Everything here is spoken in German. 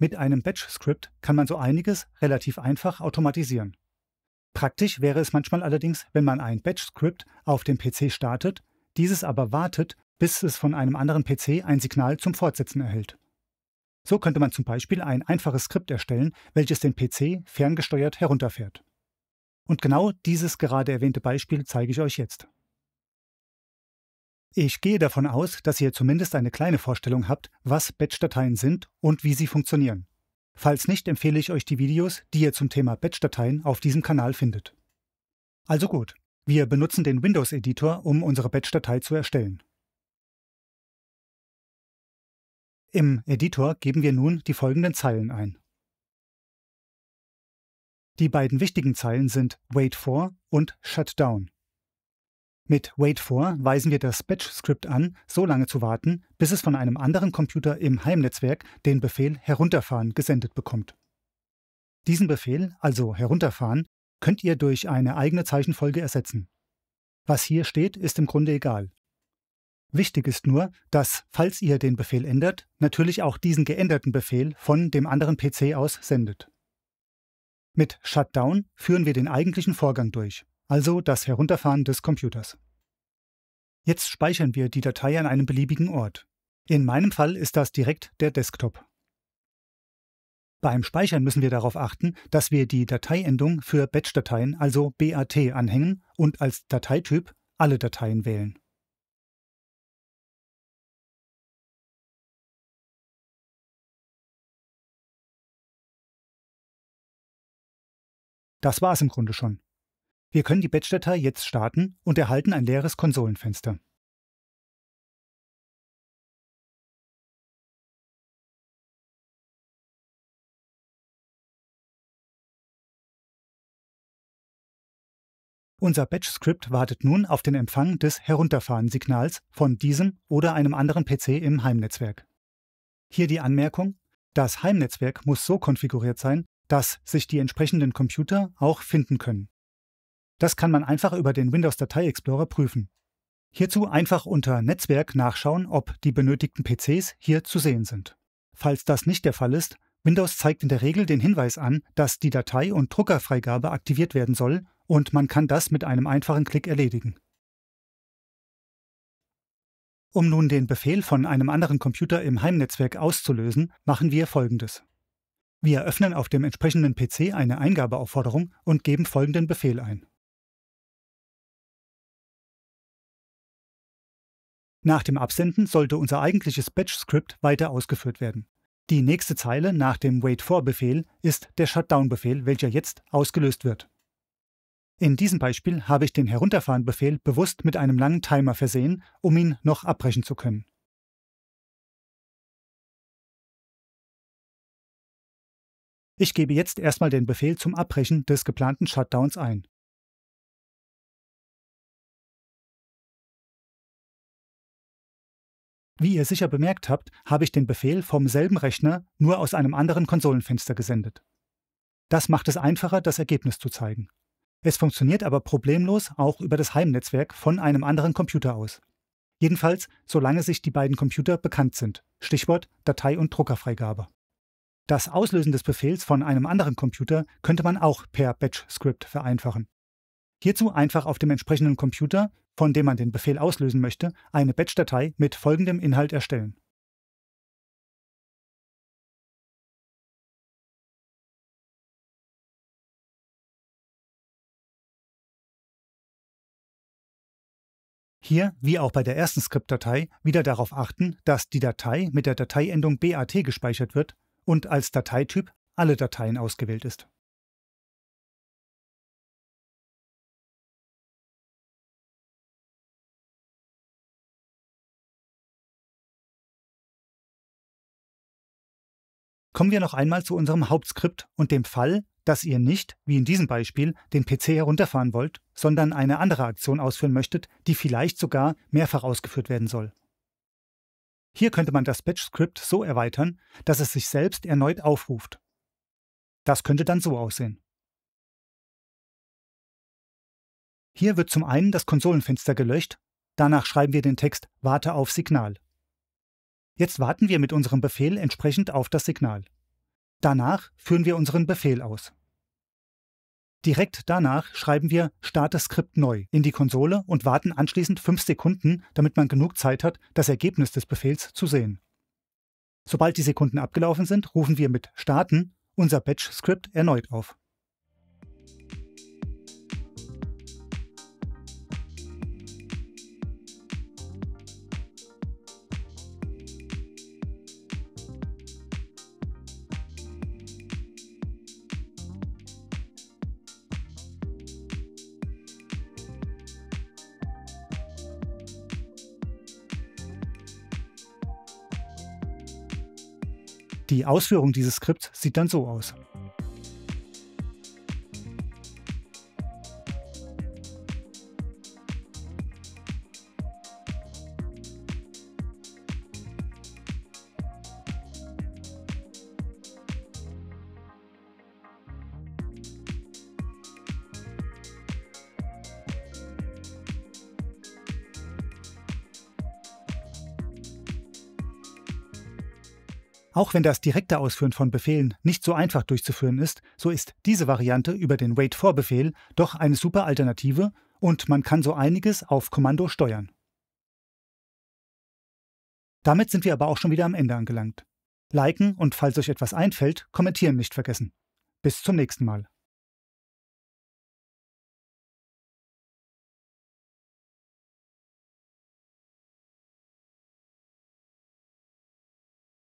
Mit einem Batch-Script kann man so einiges relativ einfach automatisieren. Praktisch wäre es manchmal allerdings, wenn man ein Batch-Script auf dem PC startet, dieses aber wartet, bis es von einem anderen PC ein Signal zum Fortsetzen erhält. So könnte man zum Beispiel ein einfaches Skript erstellen, welches den PC ferngesteuert herunterfährt. Und genau dieses gerade erwähnte Beispiel zeige ich euch jetzt. Ich gehe davon aus, dass ihr zumindest eine kleine Vorstellung habt, was Batch-Dateien sind und wie sie funktionieren. Falls nicht, empfehle ich euch die Videos, die ihr zum Thema Batch-Dateien auf diesem Kanal findet. Also gut, wir benutzen den Windows-Editor, um unsere Batch-Datei zu erstellen. Im Editor geben wir nun die folgenden Zeilen ein. Die beiden wichtigen Zeilen sind Wait for und Shutdown. Mit Wait for weisen wir das Batch-Skript an, so lange zu warten, bis es von einem anderen Computer im Heimnetzwerk den Befehl herunterfahren gesendet bekommt. Diesen Befehl, also herunterfahren, könnt ihr durch eine eigene Zeichenfolge ersetzen. Was hier steht, ist im Grunde egal. Wichtig ist nur, dass, falls ihr den Befehl ändert, natürlich auch diesen geänderten Befehl von dem anderen PC aus sendet. Mit Shutdown führen wir den eigentlichen Vorgang durch also das Herunterfahren des Computers. Jetzt speichern wir die Datei an einem beliebigen Ort. In meinem Fall ist das direkt der Desktop. Beim Speichern müssen wir darauf achten, dass wir die Dateiendung für Batch-Dateien, also BAT, anhängen und als Dateityp alle Dateien wählen. Das war es im Grunde schon. Wir können die Batch-Datei jetzt starten und erhalten ein leeres Konsolenfenster. Unser Batch-Script wartet nun auf den Empfang des Herunterfahren-Signals von diesem oder einem anderen PC im Heimnetzwerk. Hier die Anmerkung, das Heimnetzwerk muss so konfiguriert sein, dass sich die entsprechenden Computer auch finden können. Das kann man einfach über den Windows Datei Explorer prüfen. Hierzu einfach unter Netzwerk nachschauen, ob die benötigten PCs hier zu sehen sind. Falls das nicht der Fall ist, Windows zeigt in der Regel den Hinweis an, dass die Datei- und Druckerfreigabe aktiviert werden soll und man kann das mit einem einfachen Klick erledigen. Um nun den Befehl von einem anderen Computer im Heimnetzwerk auszulösen, machen wir folgendes. Wir öffnen auf dem entsprechenden PC eine Eingabeaufforderung und geben folgenden Befehl ein. Nach dem Absenden sollte unser eigentliches Batch-Script weiter ausgeführt werden. Die nächste Zeile nach dem Wait-for-Befehl ist der Shutdown-Befehl, welcher jetzt ausgelöst wird. In diesem Beispiel habe ich den Herunterfahren-Befehl bewusst mit einem langen Timer versehen, um ihn noch abbrechen zu können. Ich gebe jetzt erstmal den Befehl zum Abbrechen des geplanten Shutdowns ein. Wie ihr sicher bemerkt habt, habe ich den Befehl vom selben Rechner nur aus einem anderen Konsolenfenster gesendet. Das macht es einfacher, das Ergebnis zu zeigen. Es funktioniert aber problemlos auch über das Heimnetzwerk von einem anderen Computer aus. Jedenfalls, solange sich die beiden Computer bekannt sind. Stichwort Datei- und Druckerfreigabe. Das Auslösen des Befehls von einem anderen Computer könnte man auch per Batch-Script vereinfachen. Hierzu einfach auf dem entsprechenden Computer, von dem man den Befehl auslösen möchte, eine Batch-Datei mit folgendem Inhalt erstellen. Hier, wie auch bei der ersten Skriptdatei, wieder darauf achten, dass die Datei mit der Dateiendung BAT gespeichert wird und als Dateityp alle Dateien ausgewählt ist. Kommen wir noch einmal zu unserem Hauptskript und dem Fall, dass ihr nicht, wie in diesem Beispiel, den PC herunterfahren wollt, sondern eine andere Aktion ausführen möchtet, die vielleicht sogar mehrfach ausgeführt werden soll. Hier könnte man das Batch-Script so erweitern, dass es sich selbst erneut aufruft. Das könnte dann so aussehen. Hier wird zum einen das Konsolenfenster gelöscht, danach schreiben wir den Text Warte auf Signal. Jetzt warten wir mit unserem Befehl entsprechend auf das Signal. Danach führen wir unseren Befehl aus. Direkt danach schreiben wir Starte Skript neu in die Konsole und warten anschließend 5 Sekunden, damit man genug Zeit hat, das Ergebnis des Befehls zu sehen. Sobald die Sekunden abgelaufen sind, rufen wir mit Starten unser Batch-Skript erneut auf. Die Ausführung dieses Skripts sieht dann so aus. Auch wenn das direkte Ausführen von Befehlen nicht so einfach durchzuführen ist, so ist diese Variante über den Wait-for-Befehl doch eine super Alternative und man kann so einiges auf Kommando steuern. Damit sind wir aber auch schon wieder am Ende angelangt. Liken und falls euch etwas einfällt, kommentieren nicht vergessen. Bis zum nächsten Mal.